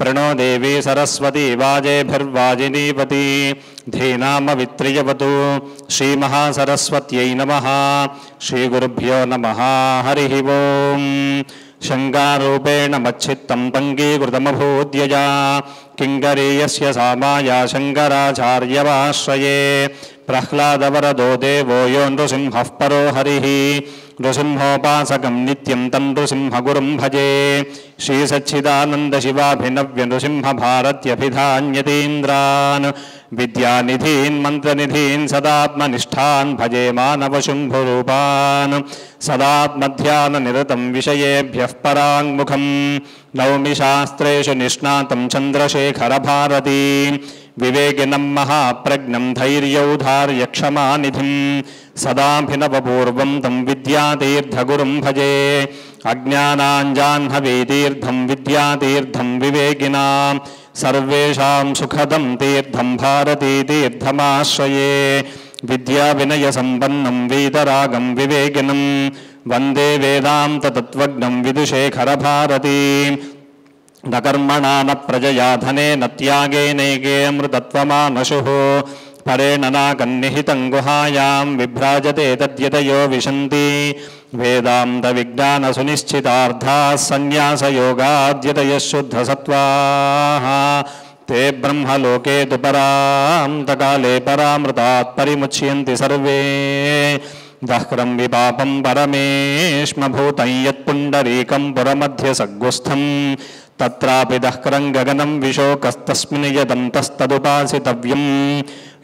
प्रणो देवी सरस्वती वाजेभिर्वाजिनीपती धीनामवित्रियवतु श्रीमहासरस्वत्यै नमः श्रीगुरुभ्यो नमः हरिः ॐ शङ्गारूपेण मच्छित्तम् पङ्गीकृतमभूद्यया किङ्गरी यस्य सा माया शङ्कराचार्यवाश्रये प्रह्लादवरदो देवो योऽ नृसिंहः परो हरिः नृसिंहोपासकं नित्यं तं नृसिंहगुरुं भजे श्रीसच्चिदानन्दशिवाभिनव्यनृसिंहभारत्यभिधान्यतीन्द्रान् विद्यानिधीन् मन्त्रनिधीन् सदात्मनिष्ठान् भजे मानवशुम्भुरूपान् सदात्मध्याननिरतं विषयेभ्यः पराङ्मुखं नौमि शास्त्रेषु निष्णातं चन्द्रशेखरभारती विवेकिनम् महाप्रज्ञम् धैर्यौधार्यक्षमानिधिम् सदाभिनवपूर्वम् तम् विद्यातीर्थगुरुम् भजे अज्ञानाञ्जाह्नवीतीर्थम् विद्यातीर्थम् विवेकिना सर्वेषाम् सुखदम् तीर्थम् भारती तीर्थमाश्रये विद्याविनयसम्पन्नम् वीतरागम् विवेकिनम् वन्दे वेदान्ततत्त्वज्ञम् तत्त्वग्नम् विदुशेखरभारती न कर्मणा न प्रजया धने न त्यागे नैके अमृतत्वमानशुः परेण नागन्निहितं गुहायां विभ्राजते तद्यतयो विशन्ति वेदान्तविज्ञानसुनिश्चितार्थाः सन्न्यासयोगाद्यतयः शुद्धसत्त्वाः ते ब्रह्मलोके तु परान्तकाले परामृतात् परिमुच्यन्ति सर्वे दह्रं विपापं परमेश्म परमेश्मभूतं यत्पुण्डरीकं पुरमध्यसग्गुस्थम् तत्रापि दःक्रम् गगनं विशोकस्तस्मिन् यदन्तस्तदुपासितव्यम्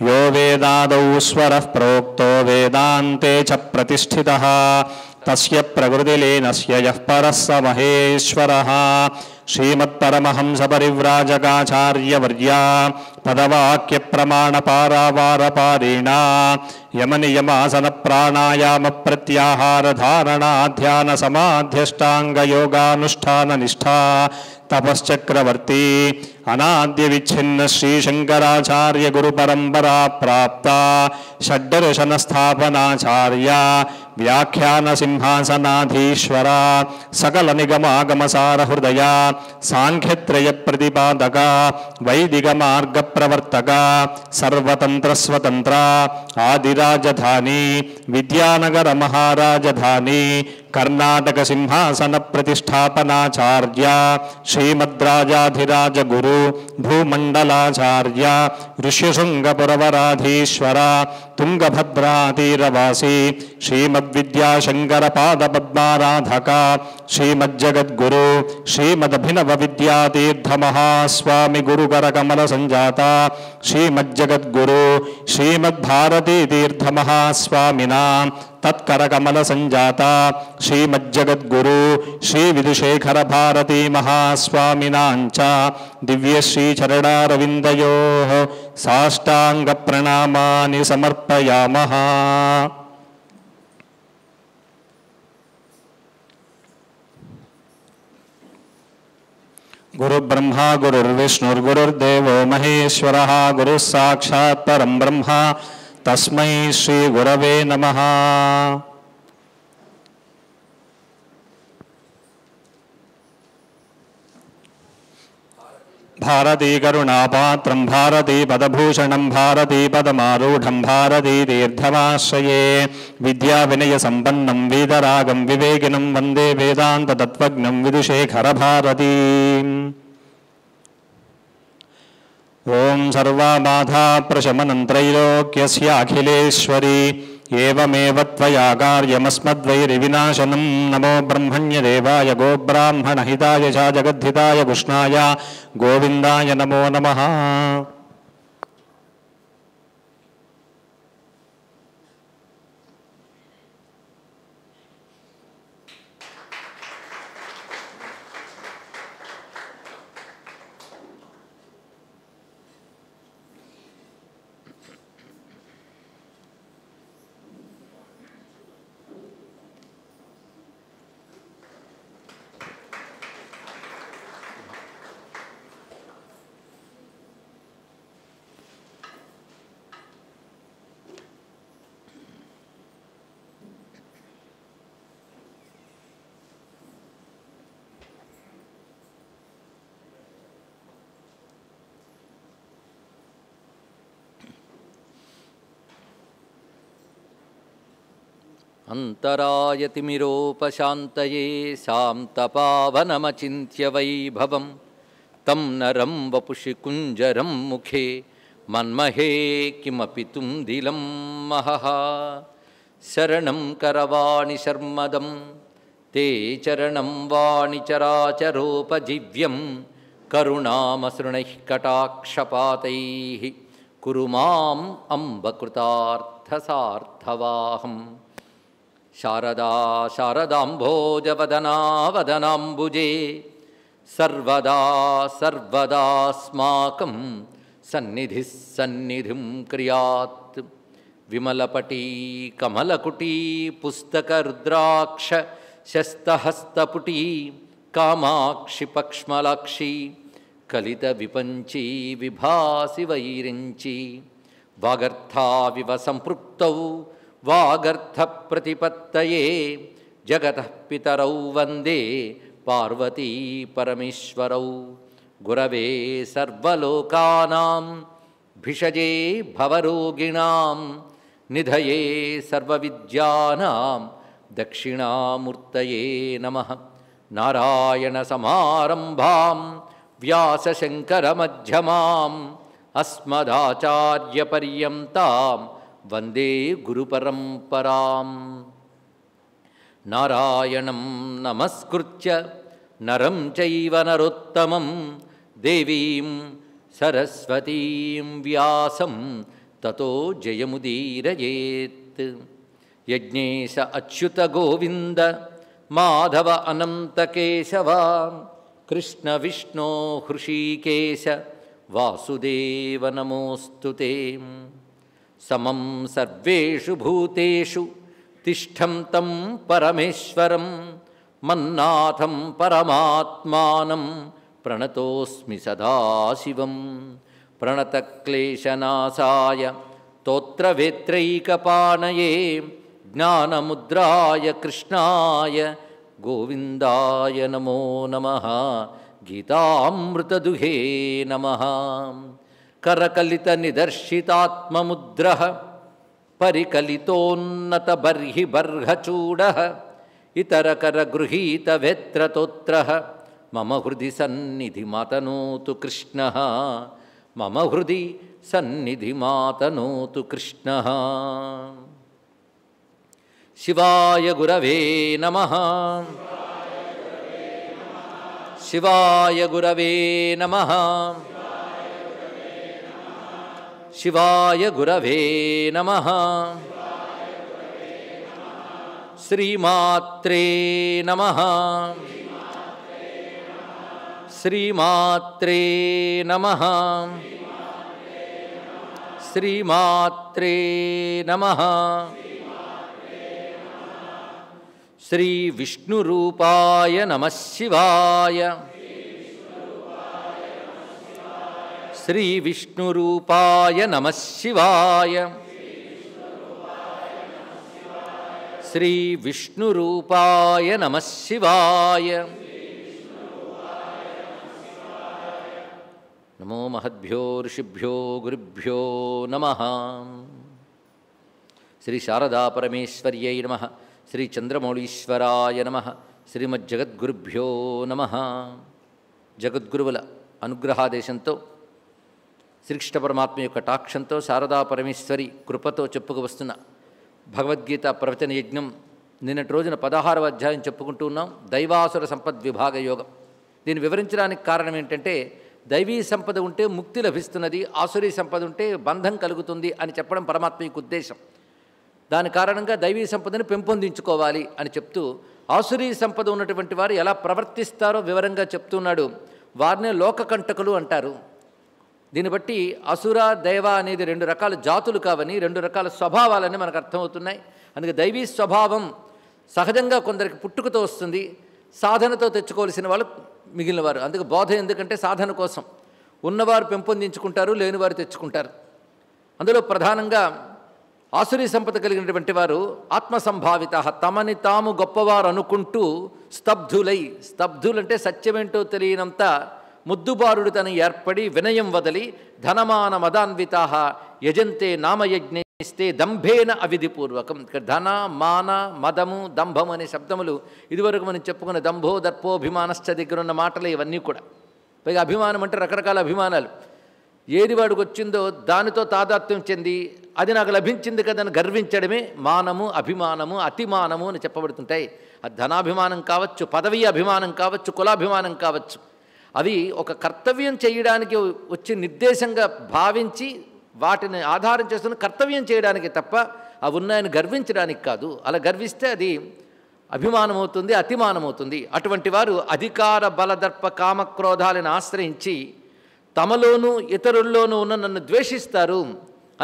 यो वेदादौ स्वरः प्रोक्तो वेदान्ते च प्रतिष्ठितः तस्य प्रकृतिलेनस्य यः परः स महेश्वरः श्रीमत्परमहंसपरिव्राजकाचार्यवर्या पदवाक्यप्रमाणपारावारपारिणा यमनियम आसन प्राणायाम प्रत्याहार धारणा ध्यान समाध्यष्टांग योगानुष्ठान निष्ठा तपश्चक्रवर्ती अनाद्य विच्छिन्न श्री शंकराचार्य गुरु परंपरा प्राप्ता षड्दर्शन स्थापनाचार्य व्याख्यान सिंहासनाधीश्वरा सकल निगमागम सार हृदय सांख्यत्रय प्रतिपादक वैदिक मार्ग प्रवर्तक सर्वतंत्र स्वतंत्र आदिरा राजधानी विद्यानगर महाराजधानी कर्नाटक सिंहासन प्रतिष्ठापनाचार्य श्रीमद्राजाधिराज गुर भूमंडलाचार्य ऋष्यशृंगपुरवराधीश्वर तुंगभद्रातीरवासी श्रीमद्द्याशंकर पदपद्माराधका श्रीमज्जगद्गु श्रीमदिनव विद्यातीर्थमहास्वामी गुरुकमल संजाता श्रीमज्जगद्गु श्रीमद्भारतीती र्थमहास्वामिना तत्करकमलसञ्जाता श्रीमज्जगद्गुरु श्रीविदुशेखरभारतीमहास्वामिनाम् च दिव्यश्रीचरणारविन्दयोः साष्टाङ्गप्रणामानि समर्पयामः गुरुब्रह्मा गुरुर्विष्णुर्गुरुर्देवो महेश्वरः गुरुः साक्षात् परं ब्रह्मा तस्मै श्रीगुरवे नमः भारती भारतीपदभूषणं भारती पदभूषणम् भारती भारती तीर्थमाश्रये विद्याविनयसम्पन्नं वीतरागम् विवेकिनं वन्दे वेदान्ततत्त्वज्ञं विदुषेखरभारतीम् ओं सर्वाबाधाप्रशमनन्त्रैलोक्यस्य अखिलेश्वरी एवमेव त्वया नमो ब्रह्मण्यदेवाय गोब्राह्मणहिताय च जगद्धिताय कृष्णाय गोविन्दाय नमो नमः अन्तरायतिमिरोपशान्तये शान्तपावनमचिन्त्य वैभवं तं नरं वपुषि कुञ्जरं मुखे मन्महे किमपि तुं दिलं महः शरणं करवाणि शर्मदं ते चरणं वाणि चराचरोपजीव्यं करुणामसृणैः कटाक्षपातैः कुरु माम् अम्बकृतार्थसार्थवाहम् शारदा शारदाम्भोजवदनावदनाम्बुजे सर्वदा सर्वदास्माकं सन्निधिस्सन्निधिं क्रियात् विमलपटी कमलकुटी पुस्तकरुद्राक्षशस्तहस्तपुटी कामाक्षिपक्ष्मलाक्षी कलितविपञ्ची विभासि वैरिञ्ची वागर्थाविव सम्पृक्तौ वागर्थ प्रतिपत्त जगत पितरौ वंदे पार्वती परमेश्वरौ गुरवे सर्वलोकानां भिषजे दक्षिणाूर्त निधये नारायण दक्षिणामूर्तये नमः नारायणसमारम्भां मध्यमा अस्मदाचार्यपर्यता वन्दे गुरुपरम्परां नारायणं नमस्कृत्य नरं चैव नरोत्तमं देवीं सरस्वतीं व्यासं ततो जयमुदीरयेत् यज्ञेश अच्युत गोविन्द माधव अनन्तकेशवां कृष्णविष्णो हृषी वासुदेव वासुदेवनमोऽस्तु ते समं सर्वेषु भूतेषु तिष्ठं तं परमेश्वरं मन्नाथं परमात्मानं प्रणतोऽस्मि सदाशिवं प्रणतक्लेशनाशाय तोत्रवेत्रैकपानये ज्ञानमुद्राय कृष्णाय गोविन्दाय नमो नमः गीतामृतदुहे नमः करकलितनिदर्शितात्ममुद्रः परिकलितोन्नतबर्हि बर्हचूडः इतरकरगृहीतवेत्रतोत्रः मम हृदि सन्निधिमातनोतु कृष्णः मम हृदि सन्निधि कृष्णः शिवाय गुरवे नमः शिवाय गुरवे नमः शिवाय गुरवे नम श्रीमात्रे नमः श्रीमात्रे नमः श्रीमात्रे नमः श्रीविष्णुरूपाय नमः शिवाय ಶ್ರೀ ವಿಷ್ಣು ರೂಪಾಯ ನಮಃ ಶಿವಾಯ ಶ್ರೀ ವಿಷ್ಣು ರೂಪಾಯ ನಮಃ ಶಿವಾಯ ನಮೋ ಮಹದ್ಭ್ಯೋ ಋಷಿಭ್ಯೋ ಗುರುಭ್ಯೋ ನಮಃ ಶ್ರೀ ಶಾರದಾ ಪರಮೇಶ್ವರ್ಯೈ ನಮಃ ಶ್ರೀ ಚಂದ್ರಮೌಳೀಶ್ವರಾಯ ನಮಃ ಶ್ರೀಮಜ್ಜಗದ್ಗುರುಭ್ಯೋ ನಮಃ ಜಗದ್ಗುರುವಲ ಅನುಗ್ರಹಾದೇಶಂತೋ శ్రీకృష్ణ పరమాత్మ యొక్క టాక్షంతో శారదా పరమేశ్వరి కృపతో చెప్పుకు వస్తున్న భగవద్గీత ప్రవచన యజ్ఞం నిన్నటి రోజున పదహారవ అధ్యాయం చెప్పుకుంటూ ఉన్నాం దైవాసుర సంపద్ విభాగ యోగం దీన్ని వివరించడానికి కారణం ఏంటంటే దైవీ సంపద ఉంటే ముక్తి లభిస్తున్నది ఆసురీ సంపద ఉంటే బంధం కలుగుతుంది అని చెప్పడం పరమాత్మ యొక్క ఉద్దేశం దాని కారణంగా దైవీ సంపదను పెంపొందించుకోవాలి అని చెప్తూ ఆసురీ సంపద ఉన్నటువంటి వారు ఎలా ప్రవర్తిస్తారో వివరంగా చెప్తున్నాడు వారినే లోకకంటకులు అంటారు దీన్ని బట్టి అసుర దైవ అనేది రెండు రకాల జాతులు కావని రెండు రకాల స్వభావాలని మనకు అర్థమవుతున్నాయి అందుకే దైవీ స్వభావం సహజంగా కొందరికి పుట్టుకతో వస్తుంది సాధనతో తెచ్చుకోవాల్సిన వాళ్ళు మిగిలినవారు అందుకే బోధ ఎందుకంటే సాధన కోసం ఉన్నవారు పెంపొందించుకుంటారు లేనివారు తెచ్చుకుంటారు అందులో ప్రధానంగా ఆసురీ సంపద కలిగినటువంటి వారు ఆత్మసంభావిత తమని తాము గొప్పవారు అనుకుంటూ స్తబ్ధులై స్తబ్ధులంటే సత్యమేంటో తెలియనంత ముద్దుబారుడు తన ఏర్పడి వినయం వదలి ధనమాన మదాన్విత యజంతే నామయజ్ఞేస్తే దంభేన అవిధిపూర్వకం ధన మాన మదము దంభం అనే శబ్దములు ఇదివరకు మనం చెప్పుకున్న దంభో దర్పోభిమానశ్చ దగ్గర ఉన్న మాటలు ఇవన్నీ కూడా పైగా అభిమానం అంటే రకరకాల అభిమానాలు ఏది వాడికి వచ్చిందో దానితో తాదాత్మ్యం చెంది అది నాకు లభించింది కదని గర్వించడమే మానము అభిమానము అతిమానము అని చెప్పబడుతుంటాయి ధనాభిమానం కావచ్చు పదవీ అభిమానం కావచ్చు కులాభిమానం కావచ్చు అవి ఒక కర్తవ్యం చేయడానికి వచ్చే నిర్దేశంగా భావించి వాటిని ఆధారం చేసుకుని కర్తవ్యం చేయడానికి తప్ప అవి ఉన్నాయని గర్వించడానికి కాదు అలా గర్విస్తే అది అభిమానమవుతుంది అతిమానమవుతుంది అటువంటి వారు అధికార బలదర్ప కామక్రోధాలను ఆశ్రయించి తమలోనూ ఇతరుల్లోనూ ఉన్న నన్ను ద్వేషిస్తారు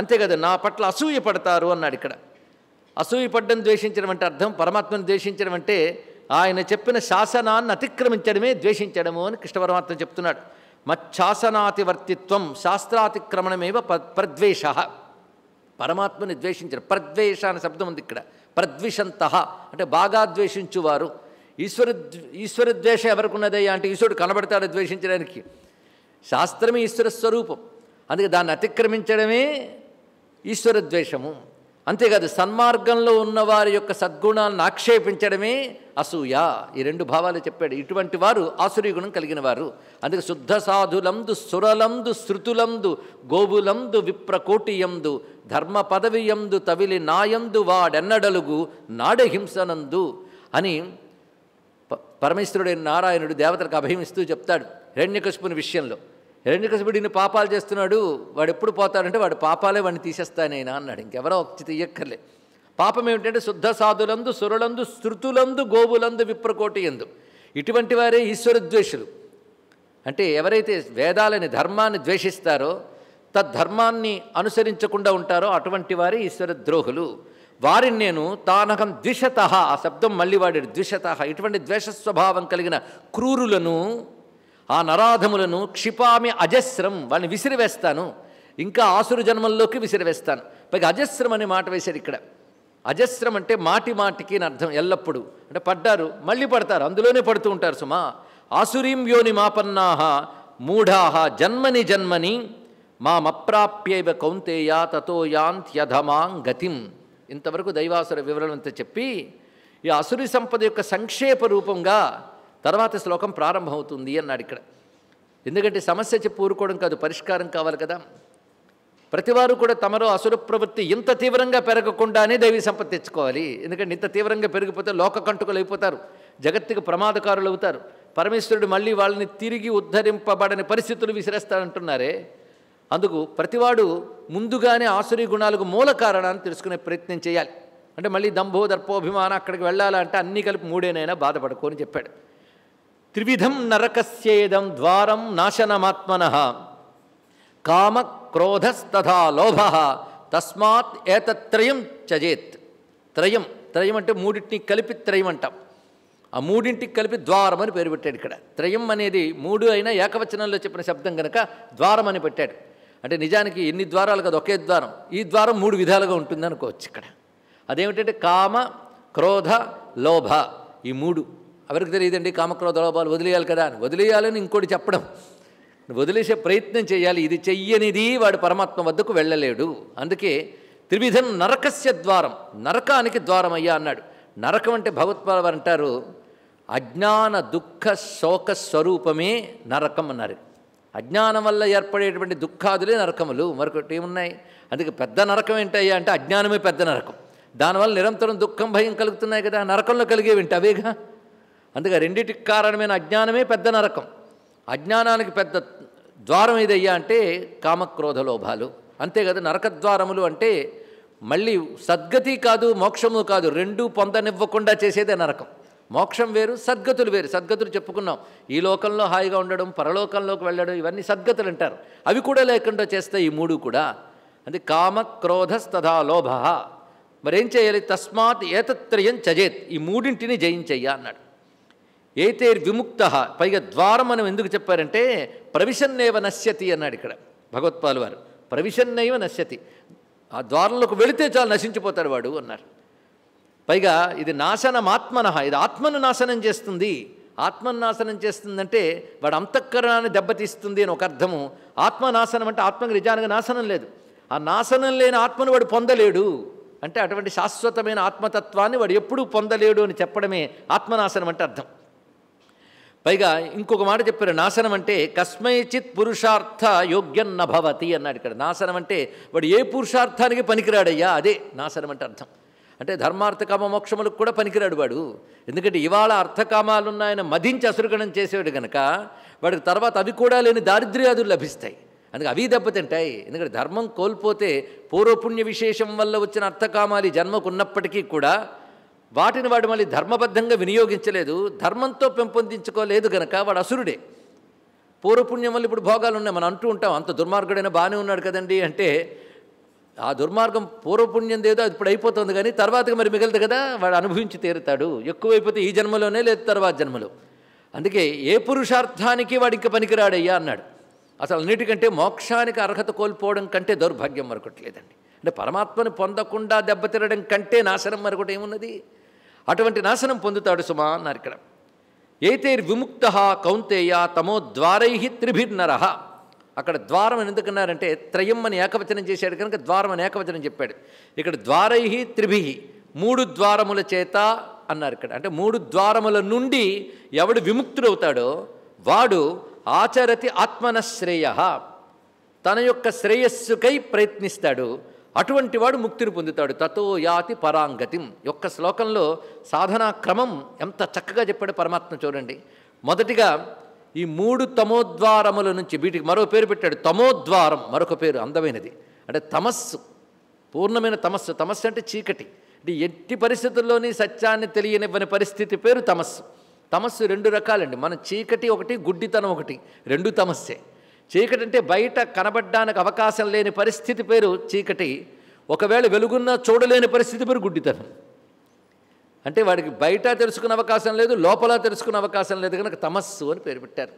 అంతే కదా నా పట్ల అసూయ పడతారు అన్నాడు ఇక్కడ అసూయపడ్డం ద్వేషించడం అంటే అర్థం పరమాత్మను ద్వేషించడం అంటే ఆయన చెప్పిన శాసనాన్ని అతిక్రమించడమే ద్వేషించడము అని కృష్ణ పరమాత్మ చెప్తున్నాడు మచ్చాసనాతివర్తిత్వం శాస్త్రాతిక్రమణమేవ ప్రద్వేష పరమాత్మని ద్వేషించడం ప్రద్వేష అనే శబ్దం ఉంది ఇక్కడ ప్రద్విషంత అంటే బాగా ద్వేషించువారు ఈశ్వర ఈశ్వర ద్వేషం ఉన్నదే అంటే ఈశ్వరుడు కనబడతాడు ద్వేషించడానికి శాస్త్రమే ఈశ్వర స్వరూపం అందుకే దాన్ని అతిక్రమించడమే ఈశ్వర ద్వేషము అంతేకాదు సన్మార్గంలో ఉన్నవారి యొక్క సద్గుణాలను ఆక్షేపించడమే అసూయ ఈ రెండు భావాలు చెప్పాడు ఇటువంటి వారు ఆసురీగుణం కలిగిన వారు అందుకే శుద్ధ సాధులందు సురలందు శృతులందు గోవులందు విప్రకోటియందు ధర్మ పదవియందు తవిలి నాయందు వాడెన్నడలుగు నాడహింసనందు అని పరమేశ్వరుడైన నారాయణుడు దేవతలకు అభయమిస్తూ చెప్తాడు హిరణ్యకశుపుని విషయంలో హిరణ్యకశిపుడు పాపాలు చేస్తున్నాడు వాడు ఎప్పుడు పోతాడంటే వాడు పాపాలే వాడిని తీసేస్తానైనా అన్నాడు ఇంకెవరో ఒకటి తీయక్కర్లే పాపం ఏమిటంటే శుద్ధ సాధులందు సురులందు శృతులందు గోవులందు విప్రకోటి ఎందు ఇటువంటి వారే ఈశ్వరద్వేషులు అంటే ఎవరైతే వేదాలని ధర్మాన్ని ద్వేషిస్తారో తద్ధర్మాన్ని అనుసరించకుండా ఉంటారో అటువంటి వారే ఈశ్వర ద్రోహులు వారిని నేను తానకం ద్విషత ఆ శబ్దం మళ్ళీ వాడి ద్విషత ఇటువంటి ద్వేష స్వభావం కలిగిన క్రూరులను ఆ నరాధములను క్షిపామి అజస్రం వాళ్ళని విసిరివేస్తాను ఇంకా ఆసురు జన్మల్లోకి విసిరివేస్తాను పైగా అజస్రం అనే మాట వేశారు ఇక్కడ అజస్రం అంటే మాటి మాటికి అర్థం ఎల్లప్పుడూ అంటే పడ్డారు మళ్ళీ పడతారు అందులోనే పడుతూ ఉంటారు సుమా ఆసురీం యోని మాపన్నాహ మూఢాహ జన్మని జన్మని మామప్రాప్యవ కౌంతేయ తతో యాంత్యధమాం గతిం ఇంతవరకు దైవాసుర వివరణ అంతా చెప్పి ఈ అసురి సంపద యొక్క సంక్షేప రూపంగా తర్వాత శ్లోకం ప్రారంభమవుతుంది అన్నాడు ఇక్కడ ఎందుకంటే సమస్య చెప్పి ఊరుకోవడం కాదు పరిష్కారం కావాలి కదా ప్రతివారు కూడా తమరో అసుర ప్రవృత్తి ఇంత తీవ్రంగా పెరగకుండానే దైవీ సంపద తెచ్చుకోవాలి ఎందుకంటే ఇంత తీవ్రంగా పెరిగిపోతే లోక కంటుకలు అయిపోతారు జగత్తుకు ప్రమాదకారులు అవుతారు పరమేశ్వరుడు మళ్ళీ వాళ్ళని తిరిగి ఉద్ధరింపబడని పరిస్థితులు విసిరేస్తారంటున్నారే అందుకు ప్రతివాడు ముందుగానే ఆసురీ గుణాలకు మూల కారణాన్ని తెలుసుకునే ప్రయత్నం చేయాలి అంటే మళ్ళీ దంభో దర్పోభిమానం అక్కడికి వెళ్ళాలంటే అన్నీ కలిపి మూడేనైనా బాధపడుకోని చెప్పాడు త్రివిధం నరకస్యేదం ద్వారం నాశనమాత్మన కామ క్రోధస్తథా లోభ తస్మాత్ ఏతత్రయం చజేత్ త్రయం త్రయం అంటే మూడింటిని కలిపి త్రయం అంటాం ఆ మూడింటికి కలిపి ద్వారం అని పేరు పెట్టాడు ఇక్కడ త్రయం అనేది మూడు అయినా ఏకవచనంలో చెప్పిన శబ్దం కనుక ద్వారం అని పెట్టాడు అంటే నిజానికి ఎన్ని ద్వారాలు కదా ఒకే ద్వారం ఈ ద్వారం మూడు విధాలుగా ఉంటుంది అనుకోవచ్చు ఇక్కడ అదేమిటంటే కామ క్రోధ లోభ ఈ మూడు ఎవరికి తెలియదండి కామక్రోధలోపాలు వదిలేయాలి కదా అని వదిలేయాలని ఇంకోటి చెప్పడం వదిలేసే ప్రయత్నం చేయాలి ఇది చెయ్యనిది వాడు పరమాత్మ వద్దకు వెళ్ళలేడు అందుకే త్రివిధం నరకస్య ద్వారం నరకానికి ద్వారం అయ్యా అన్నాడు నరకం అంటే భగవత్పాదవ అంటారు అజ్ఞాన దుఃఖ శోక స్వరూపమే నరకం అన్నారు అజ్ఞానం వల్ల ఏర్పడేటువంటి దుఃఖాదులే నరకములు మరొకటి ఏమున్నాయి అందుకే పెద్ద నరకం ఏంటయ్యా అంటే అజ్ఞానమే పెద్ద నరకం దానివల్ల నిరంతరం దుఃఖం భయం కలుగుతున్నాయి కదా నరకంలో కలిగేవింటి అవేగా అందుకే రెండిటికి కారణమైన అజ్ఞానమే పెద్ద నరకం అజ్ఞానానికి పెద్ద ద్వారం ఏదయ్యా అంటే కామక్రోధ లోభాలు అంతే కదా నరకద్వారములు అంటే మళ్ళీ సద్గతి కాదు మోక్షము కాదు రెండూ పొందనివ్వకుండా చేసేదే నరకం మోక్షం వేరు సద్గతులు వేరు సద్గతులు చెప్పుకున్నాం ఈ లోకంలో హాయిగా ఉండడం పరలోకంలోకి వెళ్ళడం ఇవన్నీ సద్గతులు అంటారు అవి కూడా లేకుండా చేస్తాయి ఈ మూడు కూడా అది కామ క్రోధస్తథా లోభ మరేం చేయాలి తస్మాత్ ఏతత్రయం చజేత్ ఈ మూడింటిని జయించయ్యా అన్నాడు ఏతేర్ విముక్త పైగా ద్వారం మనం ఎందుకు చెప్పారంటే ప్రవిషన్నేవ నశ్యతి అన్నాడు ఇక్కడ భగవత్పాల్ వారు ప్రవిషన్నేవ నశ్యతి ఆ ద్వారంలోకి వెళితే చాలు నశించిపోతాడు వాడు అన్నారు పైగా ఇది నాశనం ఆత్మన ఇది ఆత్మను నాశనం చేస్తుంది ఆత్మను నాశనం చేస్తుందంటే వాడు అంతఃకరణాన్ని దెబ్బతీస్తుంది అని ఒక అర్థము ఆత్మనాశనం అంటే ఆత్మకి నిజానికి నాశనం లేదు ఆ నాశనం లేని ఆత్మను వాడు పొందలేడు అంటే అటువంటి శాశ్వతమైన ఆత్మతత్వాన్ని వాడు ఎప్పుడూ పొందలేడు అని చెప్పడమే ఆత్మనాశనం అంటే అర్థం పైగా ఇంకొక మాట చెప్పారు నాశనం అంటే కస్మైచిత్ పురుషార్థ యోగ్యన్న భవతి అన్నాడు ఇక్కడ నాశనం అంటే వాడు ఏ పురుషార్థానికి పనికిరాడయ్యా అదే నాశనం అంటే అర్థం అంటే ధర్మార్థకామ మోక్షములకు కూడా పనికిరాడు వాడు ఎందుకంటే ఇవాళ అర్థకామాలు ఉన్నాయని అసురుగణం చేసేవాడు కనుక వాడికి తర్వాత అవి కూడా లేని దారిద్ర్యాదులు లభిస్తాయి అందుకే అవి దెబ్బతింటాయి ఎందుకంటే ధర్మం కోల్పోతే పూర్వపుణ్య విశేషం వల్ల వచ్చిన అర్థకామాలు జన్మకు ఉన్నప్పటికీ కూడా వాటిని వాడు మళ్ళీ ధర్మబద్ధంగా వినియోగించలేదు ధర్మంతో పెంపొందించుకోలేదు గనక వాడు అసురుడే పూర్వపుణ్యం వల్ల ఇప్పుడు భోగాలు ఉన్నాయి మనం అంటూ ఉంటాం అంత దుర్మార్గుడైనా బాగానే ఉన్నాడు కదండి అంటే ఆ దుర్మార్గం పూర్వపుణ్యం ఏదో ఇప్పుడు అయిపోతుంది కానీ తర్వాత మరి మిగలదు కదా వాడు అనుభవించి తీరుతాడు ఎక్కువైపోతే ఈ జన్మలోనే లేదు తర్వాత జన్మలో అందుకే ఏ పురుషార్థానికి వాడు ఇంకా పనికిరాడయ్యా అన్నాడు అసలు అన్నిటికంటే మోక్షానికి అర్హత కోల్పోవడం కంటే దౌర్భాగ్యం మరొకటి లేదండి అంటే పరమాత్మను పొందకుండా దెబ్బతిరడం కంటే నాశనం మరొకటి ఏమున్నది అటువంటి నాశనం పొందుతాడు సుమా అన్నారు ఇక్కడ ఏతేర్ విముక్త కౌంతేయ తమో ద్వారై త్రిభిర్నర అక్కడ ద్వారం అని ఎందుకున్నారంటే త్రయం అని ఏకవచనం చేశాడు కనుక ద్వారం అని ఏకవచనం చెప్పాడు ఇక్కడ ద్వారై త్రిభి మూడు ద్వారముల చేత అన్నారు ఇక్కడ అంటే మూడు ద్వారముల నుండి ఎవడు విముక్తుడవుతాడో వాడు ఆచరతి ఆత్మనశ్రేయ తన యొక్క శ్రేయస్సుకై ప్రయత్నిస్తాడు అటువంటి వాడు ముక్తిని పొందుతాడు తతో యాతి పరాంగతిం యొక్క శ్లోకంలో సాధనా క్రమం ఎంత చక్కగా చెప్పాడు పరమాత్మ చూడండి మొదటిగా ఈ మూడు తమోద్వారముల నుంచి వీటికి మరో పేరు పెట్టాడు తమోద్వారం మరొక పేరు అందమైనది అంటే తమస్సు పూర్ణమైన తమస్సు తమస్సు అంటే చీకటి అంటే ఎట్టి పరిస్థితుల్లోని సత్యాన్ని తెలియనివ్వని పరిస్థితి పేరు తమస్సు తమస్సు రెండు రకాలండి మన చీకటి ఒకటి గుడ్డితనం ఒకటి రెండు తమస్సే చీకటి అంటే బయట కనబడడానికి అవకాశం లేని పరిస్థితి పేరు చీకటి ఒకవేళ వెలుగున్నా చూడలేని పరిస్థితి పేరు గుడ్డితనం అంటే వాడికి బయట తెలుసుకునే అవకాశం లేదు లోపల తెలుసుకునే అవకాశం లేదు కనుక తమస్సు అని పేరు పెట్టారు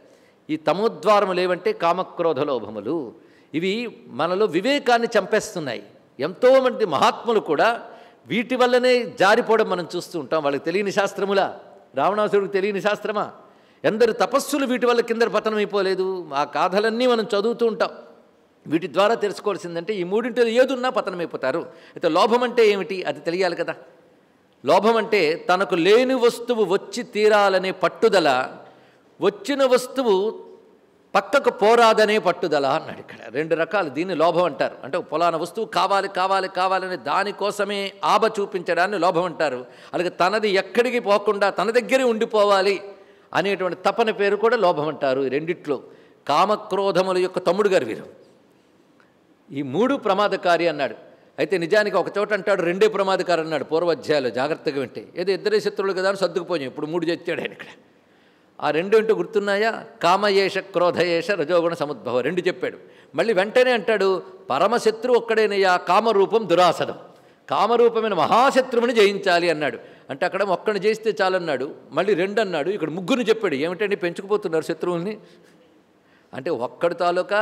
ఈ తమోద్వారములు ఏవంటే కామక్రోధ లోభములు ఇవి మనలో వివేకాన్ని చంపేస్తున్నాయి ఎంతోమంది మహాత్ములు కూడా వీటి వల్లనే జారిపోవడం మనం చూస్తూ ఉంటాం వాళ్ళకి తెలియని శాస్త్రములా రావణాసుడికి తెలియని శాస్త్రమా ఎందరు తపస్సులు వీటి వల్ల కింద పతనం అయిపోలేదు ఆ కాథలన్నీ మనం చదువుతూ ఉంటాం వీటి ద్వారా తెలుసుకోవాల్సిందంటే ఈ మూడింటిలో ఏదున్నా పతనమైపోతారు అయితే లోభం అంటే ఏమిటి అది తెలియాలి కదా లోభం అంటే తనకు లేని వస్తువు వచ్చి తీరాలనే పట్టుదల వచ్చిన వస్తువు పక్కకు పోరాదనే పట్టుదల అన్నాడు ఇక్కడ రెండు రకాలు దీన్ని లోభం అంటారు అంటే పొలాన వస్తువు కావాలి కావాలి కావాలని దానికోసమే ఆభ చూపించడాన్ని లోభం అంటారు అలాగే తనది ఎక్కడికి పోకుండా తన దగ్గరే ఉండిపోవాలి అనేటువంటి తపన పేరు కూడా లోభం అంటారు రెండిట్లో కామక్రోధముల యొక్క తమ్ముడు గారు వీరు ఈ మూడు ప్రమాదకారి అన్నాడు అయితే నిజానికి ఒక చోట అంటాడు రెండే ప్రమాదకారి అన్నాడు పూర్వాధ్యాయులు జాగ్రత్తగా వింటే ఏదో ఇద్దరే శత్రువులు కదా అని సర్దుకుపోయాం ఇప్పుడు మూడు చెప్తాడు ఆయన ఇక్కడ ఆ రెండు ఏంటో గుర్తున్నాయా కామయేష క్రోధయేష రజోగుణ సముద్భవ రెండు చెప్పాడు మళ్ళీ వెంటనే అంటాడు పరమశత్రు ఒక్కడేనయ్యా కామరూపం దురాసదం కామరూపమైన మహాశత్రువుని జయించాలి అన్నాడు అంటే అక్కడ ఒక్కడిని చేస్తే చాలన్నాడు మళ్ళీ రెండు అన్నాడు ఇక్కడ ముగ్గురిని చెప్పాడు ఏమిటండి పెంచుకుపోతున్నారు శత్రువుల్ని అంటే ఒక్కడి తాలూకా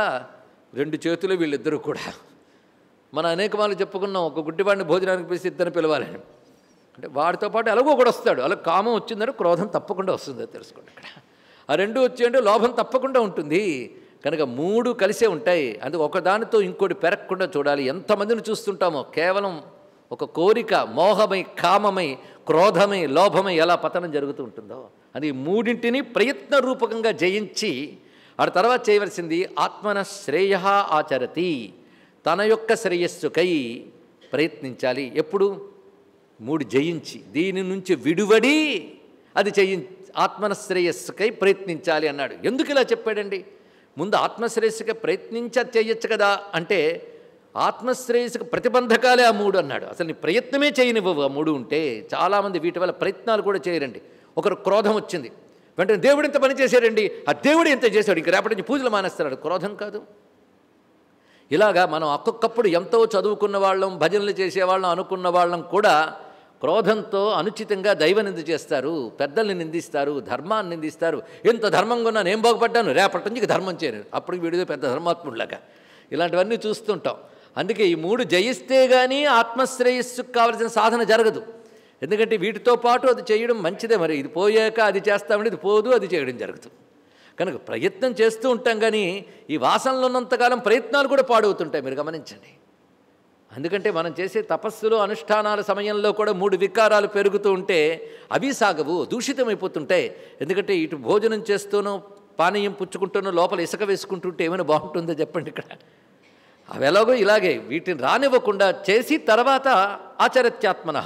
రెండు చేతులు వీళ్ళిద్దరూ కూడా మనం అనేక మాలు చెప్పుకున్నాం ఒక గుడ్డివాడిని భోజనానికి పిలిచి ఇద్దరిని పిలవాలని అంటే వాడితో పాటు ఎలాగో కూడా వస్తాడు అలా కామం వచ్చిందంటే క్రోధం తప్పకుండా వస్తుంది తెలుసుకోండి ఇక్కడ ఆ రెండు అంటే లోభం తప్పకుండా ఉంటుంది కనుక మూడు కలిసే ఉంటాయి అందుకు ఒకదానితో ఇంకోటి పెరగకుండా చూడాలి ఎంతమందిని చూస్తుంటామో కేవలం ఒక కోరిక మోహమై కామమై క్రోధమై లోభమై ఎలా పతనం జరుగుతూ ఉంటుందో అది మూడింటిని ప్రయత్న రూపకంగా జయించి ఆ తర్వాత చేయవలసింది ఆత్మన శ్రేయ ఆచరతి తన యొక్క శ్రేయస్సుకై ప్రయత్నించాలి ఎప్పుడు మూడు జయించి దీని నుంచి విడువడి అది చేయి ఆత్మన శ్రేయస్సుకై ప్రయత్నించాలి అన్నాడు ఎందుకు ఇలా చెప్పాడండి ముందు ఆత్మశ్రేయస్సుకై ప్రయత్నించ చేయొచ్చు కదా అంటే ఆత్మశ్రేయస్సుకు ప్రతిబంధకాలే ఆ మూడు అన్నాడు అసలు నీ ప్రయత్నమే చేయనివ్వవు ఆ మూడు ఉంటే చాలామంది వీటి వల్ల ప్రయత్నాలు కూడా చేయరండి ఒకరు క్రోధం వచ్చింది వెంటనే దేవుడు ఇంత పని చేశాడండి ఆ దేవుడు ఇంత చేశాడు ఇంక రేపటి నుంచి పూజలు మానేస్తాడు క్రోధం కాదు ఇలాగా మనం ఒక్కొక్కప్పుడు ఎంతో చదువుకున్న వాళ్ళం భజనలు చేసేవాళ్ళం అనుకున్న వాళ్ళం కూడా క్రోధంతో అనుచితంగా దైవ నింద చేస్తారు పెద్దల్ని నిందిస్తారు ధర్మాన్ని నిందిస్తారు ఎంత ధర్మంగా ఉన్నా నేను బాగుపడ్డాను రేపటి నుంచి ధర్మం చేయను అప్పుడు వీడిదే పెద్ద ధర్మాత్ముడులాగా ఇలాంటివన్నీ చూస్తుంటాం అందుకే ఈ మూడు జయిస్తే కానీ ఆత్మశ్రేయస్సుకు కావలసిన సాధన జరగదు ఎందుకంటే వీటితో పాటు అది చేయడం మంచిదే మరి ఇది పోయాక అది చేస్తామని ఇది పోదు అది చేయడం జరుగుతుంది కనుక ప్రయత్నం చేస్తూ ఉంటాం కానీ ఈ వాసనలో ఉన్నంతకాలం ప్రయత్నాలు కూడా పాడవుతుంటాయి మీరు గమనించండి అందుకంటే మనం చేసే తపస్సులో అనుష్ఠానాల సమయంలో కూడా మూడు వికారాలు పెరుగుతూ ఉంటే అవి సాగవు దూషితమైపోతుంటాయి ఎందుకంటే ఇటు భోజనం చేస్తూనో పానీయం పుచ్చుకుంటూనో లోపల ఇసుక వేసుకుంటుంటే ఏమైనా బాగుంటుందో చెప్పండి ఇక్కడ అవి ఎలాగో ఇలాగే వీటిని రానివ్వకుండా చేసి తర్వాత ఆచరత్యాత్మన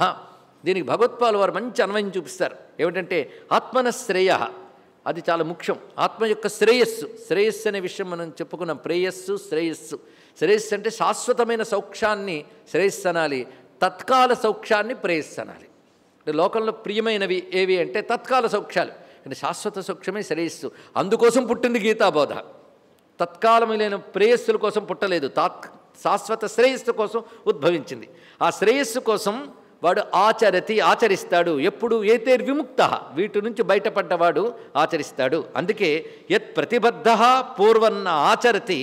దీనికి భగవత్పాల్ వారు మంచి అన్వయం చూపిస్తారు ఏమిటంటే ఆత్మన శ్రేయ అది చాలా ముఖ్యం ఆత్మ యొక్క శ్రేయస్సు శ్రేయస్సు అనే విషయం మనం చెప్పుకున్నాం ప్రేయస్సు శ్రేయస్సు శ్రేయస్సు అంటే శాశ్వతమైన సౌఖ్యాన్ని శ్రేయస్సనాలి అనాలి తత్కాల సౌఖ్యాన్ని ప్రేయస్సనాలి అనాలి అంటే లోకంలో ప్రియమైనవి ఏవి అంటే తత్కాల సౌఖ్యాలు అంటే శాశ్వత సౌక్ష్యమే శ్రేయస్సు అందుకోసం పుట్టింది గీతాబోధ తత్కాలములైన ప్రేయస్సుల కోసం పుట్టలేదు తాత్ శాశ్వత శ్రేయస్సు కోసం ఉద్భవించింది ఆ శ్రేయస్సు కోసం వాడు ఆచరతి ఆచరిస్తాడు ఎప్పుడు ఏతేర్ విముక్త వీటి నుంచి బయటపడ్డవాడు ఆచరిస్తాడు అందుకే యత్ ప్రతిబద్ధ పూర్వన్న ఆచరతి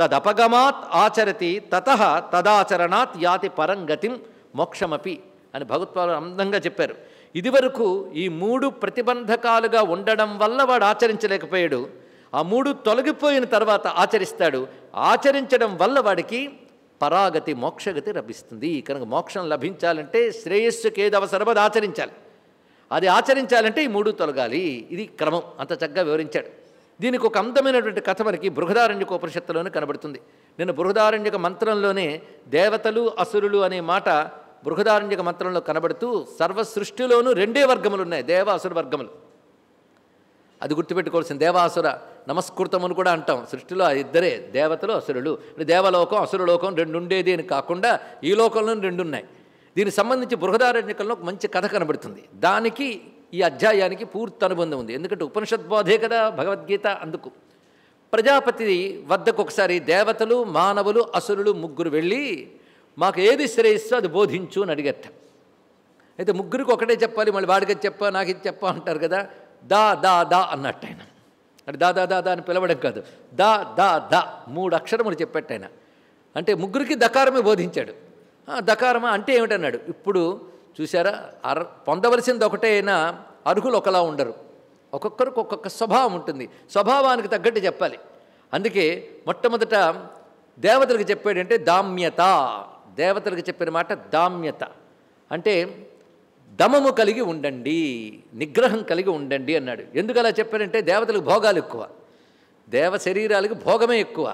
తదపగమాత్ ఆచరతి తత తదాచరణాత్ యాతి పరంగతిం మోక్షమపి అని భగవత్వాలు అందంగా చెప్పారు ఇదివరకు ఈ మూడు ప్రతిబంధకాలుగా ఉండడం వల్ల వాడు ఆచరించలేకపోయాడు ఆ మూడు తొలగిపోయిన తర్వాత ఆచరిస్తాడు ఆచరించడం వల్ల వాడికి పరాగతి మోక్షగతి లభిస్తుంది కనుక మోక్షం లభించాలంటే శ్రేయస్సుకి ఏది అవసరమో అది ఆచరించాలి అది ఆచరించాలంటే ఈ మూడు తొలగాలి ఇది క్రమం అంత చక్కగా వివరించాడు దీనికి ఒక అందమైనటువంటి కథ మనకి బృహదారణ్యక ఉపనిషత్తులోనే కనబడుతుంది నేను బృహదారణ్యక మంత్రంలోనే దేవతలు అసురులు అనే మాట బృహదారణ్యక మంత్రంలో కనబడుతూ సర్వ సృష్టిలోనూ రెండే వర్గములు ఉన్నాయి దేవ అసుర వర్గములు అది గుర్తుపెట్టుకోవాల్సిన దేవాసుర నమస్కృతం అని కూడా అంటాం సృష్టిలో ఇద్దరే దేవతలు అసురులు దేవలోకం అసురులోకం రెండు ఉండేది అని కాకుండా ఈ లోకంలో రెండు ఉన్నాయి దీనికి సంబంధించి బృహదారణ్యకంలో ఒక మంచి కథ కనబడుతుంది దానికి ఈ అధ్యాయానికి పూర్తి అనుబంధం ఉంది ఎందుకంటే ఉపనిషద్బోధే కదా భగవద్గీత అందుకు ప్రజాపతి వద్దకు ఒకసారి దేవతలు మానవులు అసురులు ముగ్గురు వెళ్ళి మాకు ఏది శ్రేయస్సు అది బోధించు అని అడిగట్ట అయితే ముగ్గురికి ఒకటే చెప్పాలి మళ్ళీ వాడికి చెప్పా నాకు ఇది చెప్ప అంటారు కదా దా దా దా అన్నట్టు ఆయన అంటే దా దా దా దా అని పిలవడం కాదు దా దా దా మూడు అక్షరములు చెప్పట్టు ఆయన అంటే ముగ్గురికి దకారమే బోధించాడు దకారమా అంటే ఏమిటన్నాడు ఇప్పుడు చూసారా అర పొందవలసింది ఒకటే అయినా అర్హులు ఒకలా ఉండరు ఒక్కొక్కరికి ఒక్కొక్క స్వభావం ఉంటుంది స్వభావానికి తగ్గట్టు చెప్పాలి అందుకే మొట్టమొదట దేవతలకు చెప్పాడంటే దామ్యత దేవతలకు చెప్పిన మాట దామ్యత అంటే దమము కలిగి ఉండండి నిగ్రహం కలిగి ఉండండి అన్నాడు ఎందుకు అలా చెప్పారంటే దేవతలకు భోగాలు ఎక్కువ దేవ శరీరాలకు భోగమే ఎక్కువ